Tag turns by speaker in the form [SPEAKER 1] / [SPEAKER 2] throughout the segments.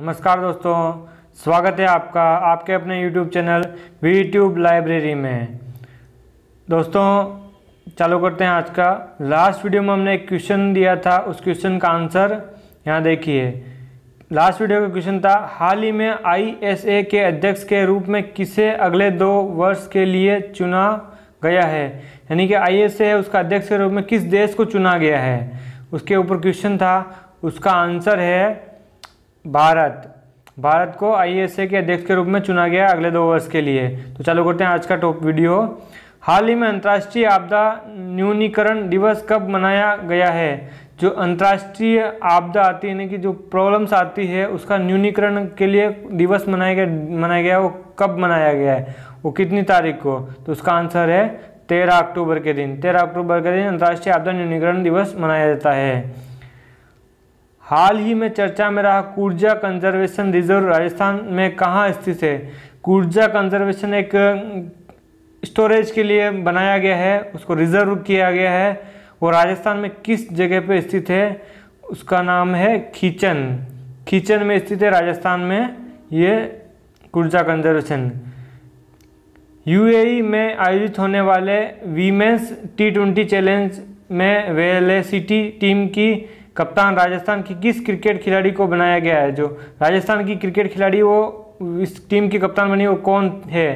[SPEAKER 1] नमस्कार दोस्तों स्वागत है आपका आपके अपने YouTube channel we tube library में दोस्तों चालू करते हैं आज का लास्ट वीडियो में हमने एक क्वेश्चन दिया था उस क्वेश्चन का आंसर यहाँ देखिए लास्ट वीडियो का क्वेश्चन था हाल ही में आईएसए के अध्यक्ष के रूप में किसे अगले दो वर्ष के लिए चुना गया है यानी कि आईएसए है उसका अध्यक्ष के रूप में किस देश को चुना गया है उसके ऊपर क्वेश्चन था उसका आंसर है भारत भारत को आईएसए के अध्यक्ष के रूप में चुना गया अगले दो वर्ष के लिए तो चालू करते हैं आज का टॉप वीडियो हाल ही में अंतर्राष्ट्रीय आपदा न्यूनीकरण दिवस कब मनाया गया है जो अंतर्राष्ट्रीय आपदा आती है यानी कि जो प्रॉब्लम्स आती है उसका न्यूनीकरण के लिए दिवस मनाया गया मनाया गया वो कब मनाया गया है वो कितनी तारीख को तो उसका आंसर है तेरह अक्टूबर के दिन तेरह अक्टूबर के दिन अंतर्राष्ट्रीय आपदा न्यूनीकरण दिवस मनाया जाता है हाल ही में चर्चा में रहा कुर्जा कंजर्वेशन रिजर्व राजस्थान में कहाँ स्थित है कुर्जा कंजर्वेशन एक स्टोरेज के लिए बनाया गया है उसको रिजर्व किया गया है वो राजस्थान में किस जगह पे स्थित है उसका नाम है खींचन खींचन में स्थित है राजस्थान में ये कुर्जा कंजर्वेशन यूएई में आयोजित होने वाले वीमेंस टी ट्वेंटी चैलेंज में वेलेसिटी टीम की कप्तान राजस्थान की किस क्रिकेट खिलाड़ी को बनाया गया है जो राजस्थान की क्रिकेट खिलाड़ी वो इस टीम की कप्तान बनी वो कौन है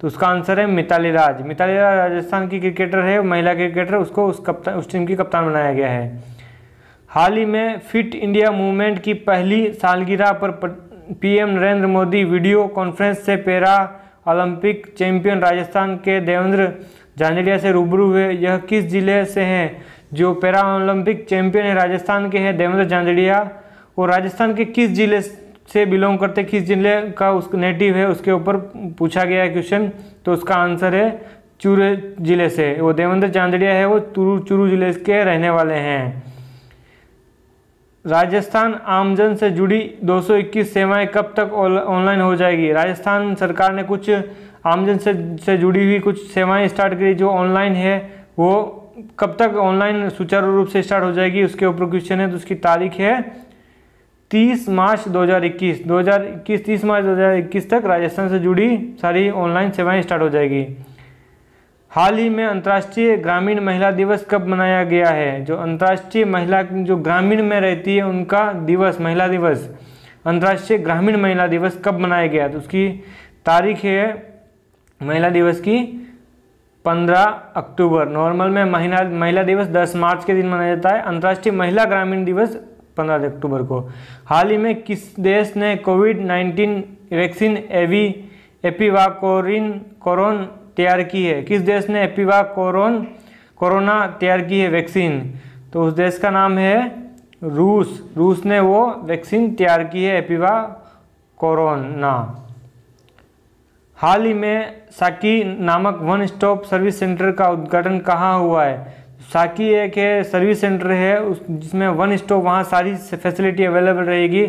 [SPEAKER 1] तो उसका आंसर है मिताली राज मिताली राज राजस्थान की क्रिकेटर है महिला क्रिकेटर उसको उस कप्तान उस टीम की कप्तान बनाया गया है हाल ही में फिट इंडिया मूवमेंट की पहली सालगिरह पर PM Narendra Modi video conference से पैरा ओलंपिक चैंपियन राजस्थान के देवेंद्र झांझलिया से रूबरू हुए यह किस जिले से हैं जो पैरा ओलंपिक चैंपियन है राजस्थान के हैं देवेंद्र झांझड़िया वो राजस्थान के किस जिले से बिलोंग करते किस जिले का उस नेटिव है उसके ऊपर पूछा गया है क्वेश्चन तो उसका आंसर है चूरू जिले से वो देवेंद्र चांदड़िया है वो चूरू चूरू जिले के रहने वाले हैं राजस्थान आमजन से जुड़ी 221 सेवाएं कब तक ऑनलाइन हो जाएगी राजस्थान सरकार ने कुछ आमजन से से जुड़ी हुई कुछ सेवाएं स्टार्ट करी जो ऑनलाइन है वो कब तक ऑनलाइन सुचारू रूप से स्टार्ट हो जाएगी उसके ऊपर क्वेश्चन है तो उसकी तारीख है 30 मार्च 2021 2021 30 मार्च 2021 तक राजस्थान से जुड़ी सारी ऑनलाइन सेवाएं स्टार्ट हो जाएगी हाल ही में अंतर्राष्ट्रीय ग्रामीण महिला दिवस कब मनाया गया है जो अंतर्राष्ट्रीय महिला जो ग्रामीण में रहती है उनका दिवस महिला दिवस अंतर्राष्ट्रीय ग्रामीण महिला दिवस कब मनाया गया तो उसकी तारीख है महिला दिवस की 15 अक्टूबर नॉर्मल में महिला महिला दिवस 10 मार्च के दिन मनाया जाता है अंतर्राष्ट्रीय महिला ग्रामीण दिवस 15 अक्टूबर को हाल ही में किस देश ने कोविड 19 वैक्सीन एवी एपीवाकोरिन कोरोन तैयार की है किस देश ने एपीवा कोरोन कोरोना तैयार की है वैक्सीन तो उस देश का नाम है रूस रूस ने वो वैक्सीन तैयार की है एपीवा कोरोना हाल ही में साकी नामक वन स्टॉप सर्विस सेंटर का उद्घाटन कहाँ हुआ है साकी एक है सर्विस सेंटर है उस जिसमें वन स्टॉप वहाँ सारी फैसिलिटी अवेलेबल रहेगी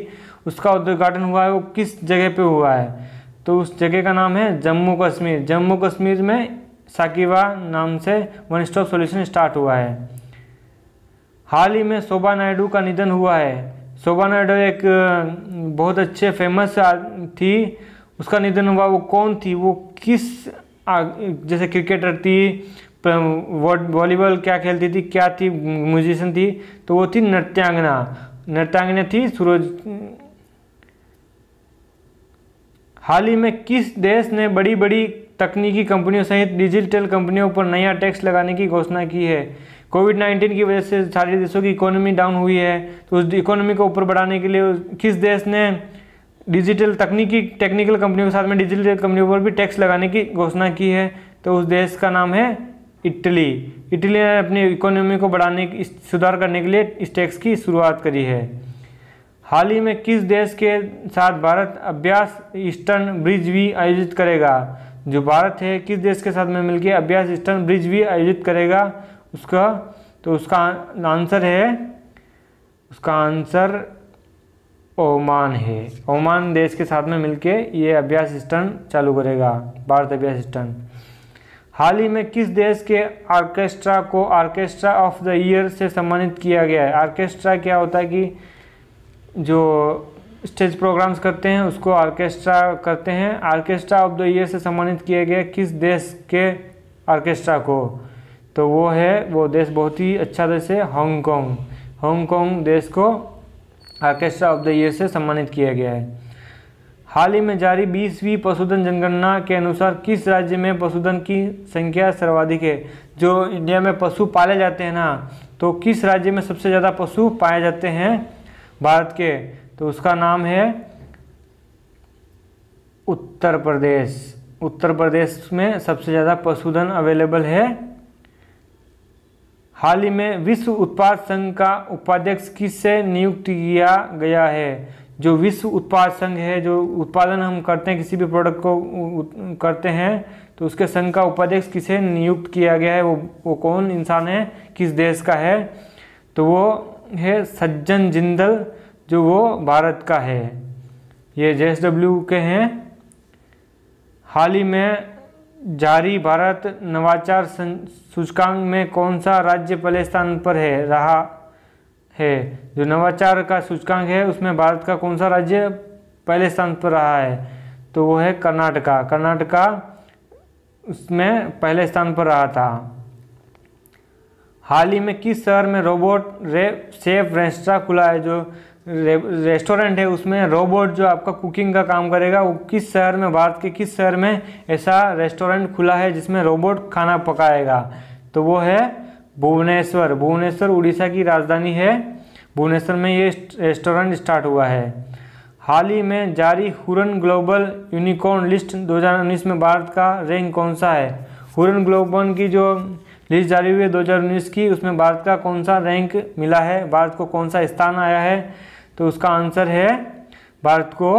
[SPEAKER 1] उसका उद्घाटन हुआ है वो किस जगह पे हुआ है तो उस जगह का नाम है जम्मू कश्मीर जम्मू कश्मीर में साकीवा नाम से वन स्टॉप सोल्यूशन स्टार्ट हुआ है हाल ही में शोभा नायडू का निधन हुआ है शोभा नायडू एक बहुत अच्छे फेमस थी उसका निधन हुआ वो कौन थी वो किस जैसे क्रिकेटर थी वॉलीबॉल क्या खेलती थी क्या थी म्यूजिशियन थी तो वो थी नृत्यांगना नृत्यांगना थी सूरज हाल ही में किस देश ने बड़ी बड़ी तकनीकी कंपनियों सहित डिजिटल कंपनियों पर नया टैक्स लगाने की घोषणा की है कोविड नाइन्टीन की वजह से सारे देशों की इकोनॉमी डाउन हुई है तो उस इकोनॉमी को ऊपर बढ़ाने के लिए किस देश ने डिजिटल तकनीकी टेक्निकल कंपनियों के साथ में डिजिटल कंपनियों पर भी टैक्स लगाने की घोषणा की है तो उस देश का नाम है इटली इटली ने अपनी इकोनॉमी को बढ़ाने सुधार करने के लिए इस टैक्स की शुरुआत करी है हाल ही में किस देश के साथ भारत अभ्यास ईस्टर्न ब्रिज भी आयोजित करेगा जो भारत है किस देश के साथ में मिलकर अभ्यास ईस्टर्न ब्रिज भी आयोजित करेगा उसका तो उसका आंसर है उसका आंसर ओमान है ओमान देश के साथ में मिलके ये अभ्यास स्टन चालू करेगा भारत अभ्यास स्टन हाल ही में किस देश के आर्केस्ट्रा को आर्केस्ट्रा ऑफ द ईयर से सम्मानित किया गया है आर्केस्ट्रा क्या होता है कि जो स्टेज प्रोग्राम्स करते हैं उसको आर्केस्ट्रा करते हैं आर्केस्ट्रा ऑफ द ईयर से सम्मानित किया गया किस देश के आर्केस्ट्रा को तो वो है वो देश बहुत ही अच्छा देश है हांगकॉन्ग हांगकॉन्ग देश को आर्केस्ट्रा ऑफ द ईयर से सम्मानित किया गया है हाल ही में जारी बीसवीं पशुधन जनगणना के अनुसार किस राज्य में पशुधन की संख्या सर्वाधिक है जो इंडिया में पशु पाले जाते हैं ना तो किस राज्य में सबसे ज़्यादा पशु पाए जाते हैं भारत के तो उसका नाम है उत्तर प्रदेश उत्तर प्रदेश में सबसे ज़्यादा पशुधन अवेलेबल है हाल ही में विश्व उत्पाद संघ का उपाध्यक्ष किससे नियुक्त किया गया है जो विश्व उत्पाद संघ है जो उत्पादन हम करते हैं किसी भी प्रोडक्ट को करते हैं तो उसके संघ का उपाध्यक्ष किसे नियुक्त किया गया है वो वो कौन इंसान है किस देश का है तो वो है सज्जन जिंदल जो वो भारत का है ये जे के हैं हाल ही में जारी भारत नवाचार सूचकांक में कौन सा राज्य पहले स्थान पर है रहा है जो नवाचार का सूचकांक है उसमें भारत का कौन सा राज्य पहले स्थान पर रहा है तो वो है कर्नाटका कर्नाटका उसमें पहले स्थान पर रहा था हाल ही में किस शहर में रोबोट रे सेफ रेस्ट्रा खुला है जो रेस्टोरेंट है उसमें रोबोट जो आपका कुकिंग का काम करेगा वो किस शहर में भारत के किस शहर में ऐसा रेस्टोरेंट खुला है जिसमें रोबोट खाना पकाएगा तो वो है भुवनेश्वर भुवनेश्वर उड़ीसा की राजधानी है भुवनेश्वर में ये रेस्टोरेंट स्टार्ट हुआ है हाल ही में जारी हुरन ग्लोबल यूनिकॉर्न लिस्ट 2019 में भारत का रैंक कौन सा है हुरन ग्लोबल की जो लिस्ट जारी हुई है 2019 की उसमें भारत का कौन सा रैंक मिला है भारत को कौन सा स्थान आया है तो उसका आंसर है भारत को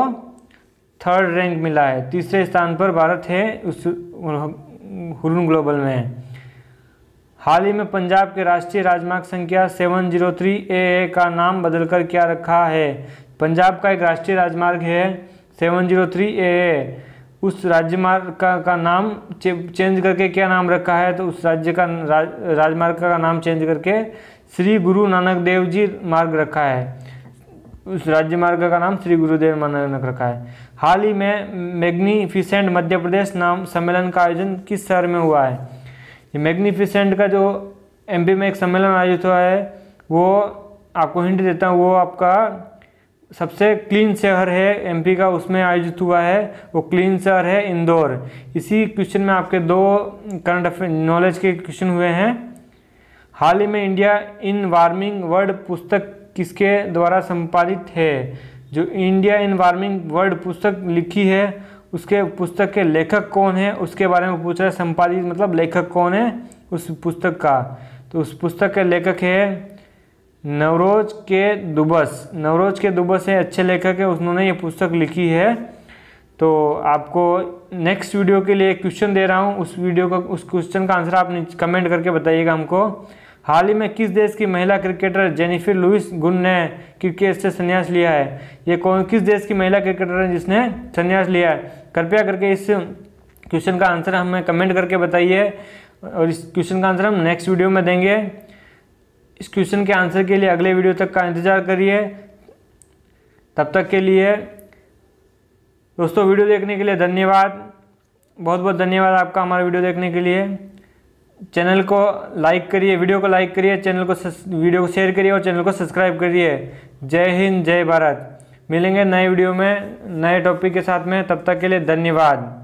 [SPEAKER 1] थर्ड रैंक मिला है तीसरे स्थान पर भारत है उस हुन ग्लोबल में हाल ही में पंजाब के राष्ट्रीय राजमार्ग संख्या 703 ए का नाम बदलकर क्या रखा है पंजाब का एक राष्ट्रीय राजमार्ग है 703 ए उस राजमार्ग का, का नाम चे, चेंज करके क्या नाम रखा है तो उस राज्य का राज, राजमार्ग का, का नाम चेंज करके श्री गुरु नानक देव जी मार्ग रखा है उस राज्य मार्ग का नाम श्री गुरुदेव नानक रखा है हाल ही में मैग्नीफिसेंट मध्य प्रदेश नाम सम्मेलन का आयोजन किस शहर में हुआ है ये मैग्नीफिसेंट का जो एमपी में एक सम्मेलन आयोजित हुआ है वो आपको हिंट देता हूँ वो आपका सबसे क्लीन शहर है एमपी का उसमें आयोजित हुआ है वो क्लीन शहर है इंदौर इसी क्वेश्चन में आपके दो करंट अफेयर नॉलेज के क्वेश्चन हुए हैं हाल ही में इंडिया इन वार्मिंग वर्ल्ड पुस्तक किसके द्वारा संपादित है जो इंडिया इन वार्मिंग वर्ल्ड पुस्तक लिखी है उसके पुस्तक के लेखक कौन है उसके बारे में पूछ रहे है संपादित मतलब लेखक कौन है उस पुस्तक का तो उस पुस्तक के लेखक है नवरोज के दुबस नवरोज के दुबस है अच्छे लेखक है उन्होंने ये पुस्तक लिखी है तो आपको नेक्स्ट वीडियो के लिए क्वेश्चन दे रहा हूँ उस वीडियो का उस क्वेश्चन का आंसर आप कमेंट करके बताइएगा हमको हाल ही में किस देश की महिला क्रिकेटर जेनिफिर लुइस गुन ने क्रिकेट से संन्यास लिया है ये कौन किस देश की महिला क्रिकेटर है जिसने संन्यास लिया है कृपया करके इस क्वेश्चन का आंसर हमें कमेंट करके बताइए और इस क्वेश्चन का आंसर हम नेक्स्ट वीडियो में देंगे इस क्वेश्चन के आंसर के लिए अगले वीडियो तक का इंतज़ार करिए तब तक के लिए दोस्तों वीडियो देखने के लिए धन्यवाद बहुत बहुत धन्यवाद आपका हमारा वीडियो देखने के लिए चैनल को लाइक करिए वीडियो को लाइक करिए चैनल को वीडियो को शेयर करिए और चैनल को सब्सक्राइब करिए जय हिंद जय भारत मिलेंगे नए वीडियो में नए टॉपिक के साथ में तब तक के लिए धन्यवाद